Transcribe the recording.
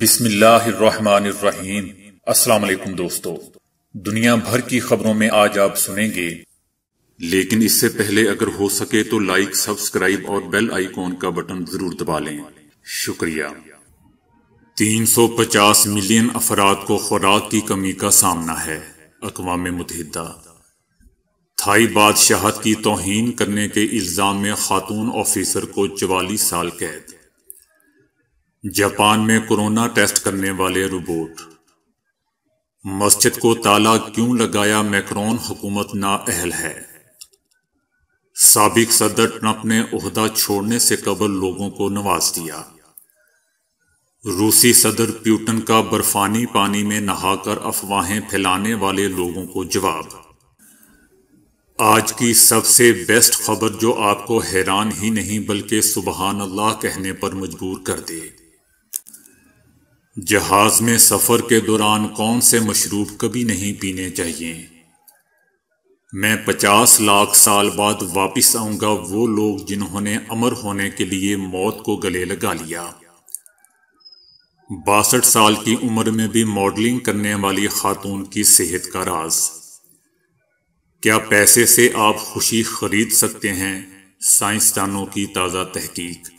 बिस्मिल्लाहिर्रहमानिर्रहीम अस्सलाम वालेकुम दोस्तों दुनिया भर की खबरों में आज आप सुनेंगे लेकिन इससे पहले अगर हो सके तो लाइक सब्सक्राइब और बेल आइकॉन का बटन जरूर दबा लें शुक्रिया 350 मिलियन अफराद को खुराक की कमी का सामना है अकवाम मुतहदा थाई बादशाहत की तोहन करने के इल्ज़ाम में खातून ऑफिसर को चवालीस साल कैद जापान में कोरोना टेस्ट करने वाले रोबोट मस्जिद को ताला क्यों लगाया मैक्रोन हुकूमत नाअहल है सबक सदर ट्रंप ने उहदा छोड़ने से कबल लोगों को नवाज दिया रूसी सदर प्यूटन का बर्फानी पानी में नहाकर अफवाहें फैलाने वाले लोगों को जवाब आज की सबसे बेस्ट खबर जो आपको हैरान ही नहीं बल्कि सुबहान अल्लाह कहने पर मजबूर कर दे जहाज में सफ़र के दौरान कौन से मशरूब कभी नहीं पीने चाहिए मैं पचास लाख साल बाद वापस आऊँगा वो लोग जिन्होंने अमर होने के लिए मौत को गले लगा लिया बासठ साल की उम्र में भी मॉडलिंग करने वाली खातून की सेहत का राज क्या पैसे से आप खुशी खरीद सकते हैं साइंसदानों की ताज़ा तहकीक